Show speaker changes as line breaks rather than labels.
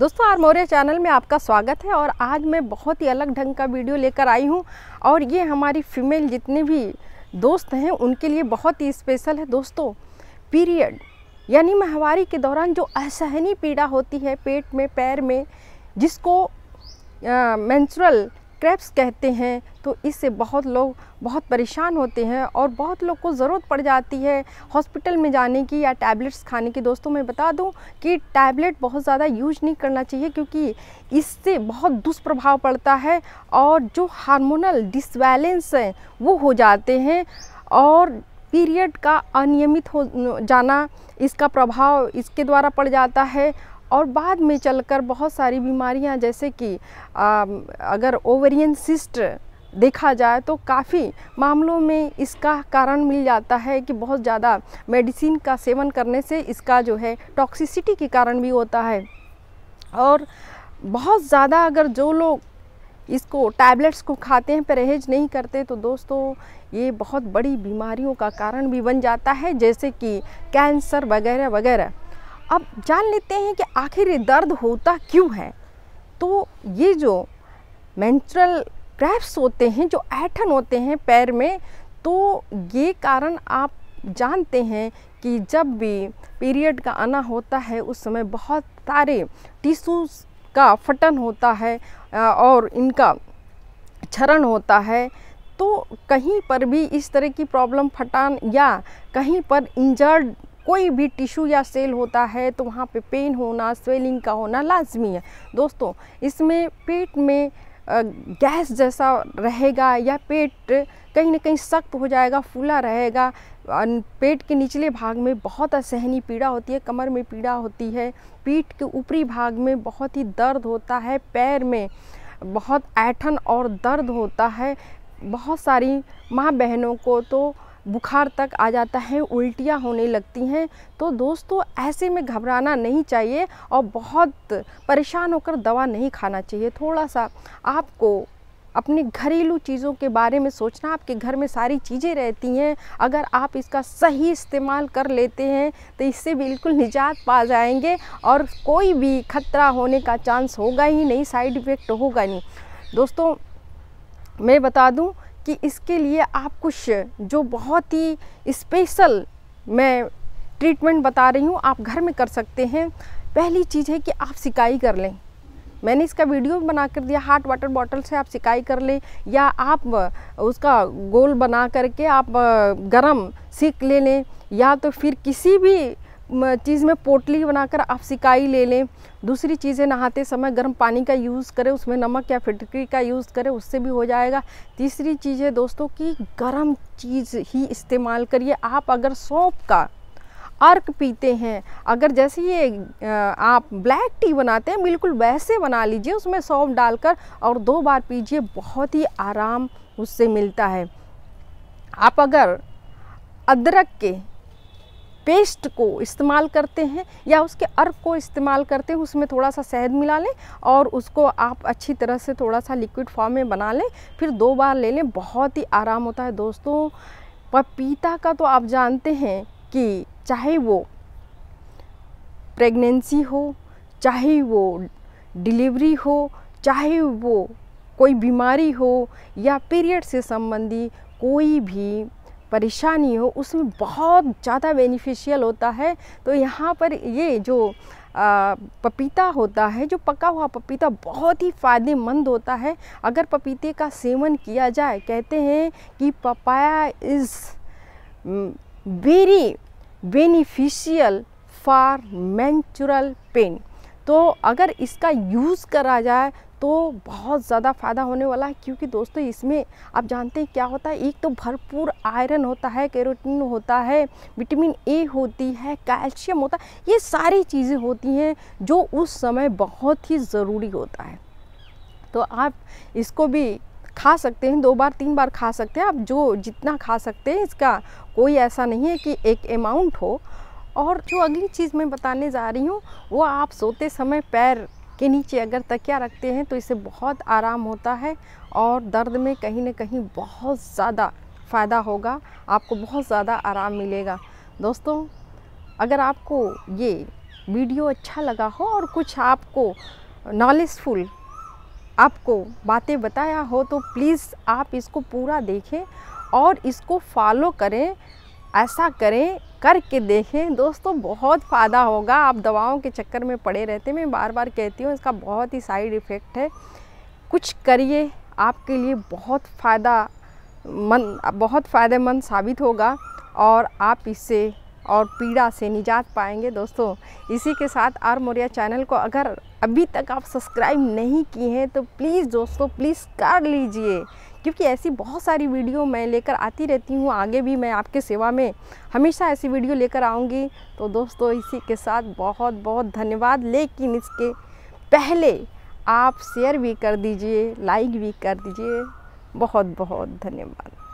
दोस्तों मौर्य चैनल में आपका स्वागत है और आज मैं बहुत ही अलग ढंग का वीडियो लेकर आई हूँ और ये हमारी फीमेल जितने भी दोस्त हैं उनके लिए बहुत ही स्पेशल है दोस्तों पीरियड यानी माहवारी के दौरान जो असहनी पीड़ा होती है पेट में पैर में जिसको मेंस्ट्रुअल क्रैप्स कहते हैं तो इससे बहुत लोग बहुत परेशान होते हैं और बहुत लोग को ज़रूरत पड़ जाती है हॉस्पिटल में जाने की या टैबलेट्स खाने की दोस्तों मैं बता दूं कि टैबलेट बहुत ज़्यादा यूज नहीं करना चाहिए क्योंकि इससे बहुत दुष्प्रभाव पड़ता है और जो हार्मोनल डिसबैलेंस हैं वो हो जाते हैं और पीरियड का अनियमित हो जाना इसका प्रभाव इसके द्वारा पड़ जाता है और बाद में चलकर बहुत सारी बीमारियां जैसे कि आ, अगर ओवरियन सिस्ट देखा जाए तो काफ़ी मामलों में इसका कारण मिल जाता है कि बहुत ज़्यादा मेडिसिन का सेवन करने से इसका जो है टॉक्सिसिटी के कारण भी होता है और बहुत ज़्यादा अगर जो लोग इसको टैबलेट्स को खाते हैं परहेज नहीं करते तो दोस्तों ये बहुत बड़ी बीमारियों का कारण भी बन जाता है जैसे कि कैंसर वगैरह वगैरह अब जान लेते हैं कि आखिर ये दर्द होता क्यों है तो ये जो मेंट्रल क्रैप्स होते हैं जो ऐठन होते हैं पैर में तो ये कारण आप जानते हैं कि जब भी पीरियड का आना होता है उस समय बहुत सारे टिश्यूज़ का फटन होता है और इनका क्षरण होता है तो कहीं पर भी इस तरह की प्रॉब्लम फटान या कहीं पर इंजर्ड कोई भी टिश्यू या सेल होता है तो वहाँ पे पेन होना स्वेलिंग का होना लाजमी है दोस्तों इसमें पेट में गैस जैसा रहेगा या पेट कहीं ना कहीं सख्त हो जाएगा फूला रहेगा पेट के निचले भाग में बहुत असहनी पीड़ा होती है कमर में पीड़ा होती है पीठ के ऊपरी भाग में बहुत ही दर्द होता है पैर में बहुत ऐठन और दर्द होता है बहुत सारी माँ बहनों को तो बुखार तक आ जाता है उल्टियाँ होने लगती हैं तो दोस्तों ऐसे में घबराना नहीं चाहिए और बहुत परेशान होकर दवा नहीं खाना चाहिए थोड़ा सा आपको अपने घरेलू चीज़ों के बारे में सोचना आपके घर में सारी चीज़ें रहती हैं अगर आप इसका सही इस्तेमाल कर लेते हैं तो इससे बिल्कुल निजात पा जाएंगे और कोई भी खतरा होने का चांस होगा ही नहीं साइड इफ़ेक्ट होगा नहीं दोस्तों मैं बता दूं कि इसके लिए आप कुछ जो बहुत ही स्पेशल मैं ट्रीटमेंट बता रही हूँ आप घर में कर सकते हैं पहली चीज़ है कि आप सिकाई कर लें मैंने इसका वीडियो बना कर दिया हार्ट वाटर बॉटल से आप सिकाई कर लें या आप उसका गोल बना करके आप गरम सीख ले लें या तो फिर किसी भी चीज़ में पोटली बनाकर आप सिकाई ले लें दूसरी चीज़ें नहाते समय गर्म पानी का यूज़ करें उसमें नमक या फिटकरी का यूज़ करें उससे भी हो जाएगा तीसरी चीज़ है दोस्तों कि गर्म चीज़ ही इस्तेमाल करिए आप अगर सौंप का अर्क पीते हैं अगर जैसे ये आप ब्लैक टी बनाते हैं बिल्कुल वैसे बना लीजिए उसमें सौंप डालकर और दो बार पीजिए बहुत ही आराम उससे मिलता है आप अगर अदरक के पेस्ट को इस्तेमाल करते हैं या उसके अर्क को इस्तेमाल करते हैं उसमें थोड़ा सा शहद मिला लें और उसको आप अच्छी तरह से थोड़ा सा लिक्विड फॉर्म में बना लें फिर दो बार ले लें बहुत ही आराम होता है दोस्तों पपीता का तो आप जानते हैं कि चाहे वो प्रेगनेंसी हो चाहे वो डिलीवरी हो चाहे वो कोई बीमारी हो या पीरियड से संबंधी कोई भी परेशानी हो उसमें बहुत ज़्यादा बेनिफिशियल होता है तो यहाँ पर ये जो आ, पपीता होता है जो पका हुआ पपीता बहुत ही फ़ायदेमंद होता है अगर पपीते का सेवन किया जाए कहते हैं कि papaya is very beneficial for menstrual pain तो अगर इसका यूज़ करा जाए तो बहुत ज़्यादा फ़ायदा होने वाला है क्योंकि दोस्तों इसमें आप जानते हैं क्या होता है एक तो भरपूर आयरन होता है कैरोटीन होता है विटामिन ए होती है कैल्शियम होता है ये सारी चीज़ें होती हैं जो उस समय बहुत ही ज़रूरी होता है तो आप इसको भी खा सकते हैं दो बार तीन बार खा सकते हैं आप जो जितना खा सकते हैं इसका कोई ऐसा नहीं है कि एक अमाउंट हो और जो अगली चीज़ मैं बताने जा रही हूँ वो आप सोते समय पैर के नीचे अगर तकिया रखते हैं तो इसे बहुत आराम होता है और दर्द में कहीं ना कहीं बहुत ज़्यादा फ़ायदा होगा आपको बहुत ज़्यादा आराम मिलेगा दोस्तों अगर आपको ये वीडियो अच्छा लगा हो और कुछ आपको नॉलेजफुल आपको बातें बताया हो तो प्लीज़ आप इसको पूरा देखें और इसको फॉलो करें ऐसा करें करके देखें दोस्तों बहुत फ़ायदा होगा आप दवाओं के चक्कर में पड़े रहते मैं बार बार कहती हूँ इसका बहुत ही साइड इफ़ेक्ट है कुछ करिए आपके लिए बहुत फ़ायदा मन बहुत फ़ायदेमंद साबित होगा और आप इससे और पीड़ा से निजात पाएंगे दोस्तों इसी के साथ आर मोरिया चैनल को अगर अभी तक आप सब्सक्राइब नहीं किए हैं तो प्लीज़ दोस्तों प्लीज़ कर लीजिए क्योंकि ऐसी बहुत सारी वीडियो मैं लेकर आती रहती हूँ आगे भी मैं आपके सेवा में हमेशा ऐसी वीडियो लेकर आऊँगी तो दोस्तों इसी के साथ बहुत बहुत धन्यवाद लेकिन इसके पहले आप शेयर भी कर दीजिए लाइक भी कर दीजिए बहुत बहुत धन्यवाद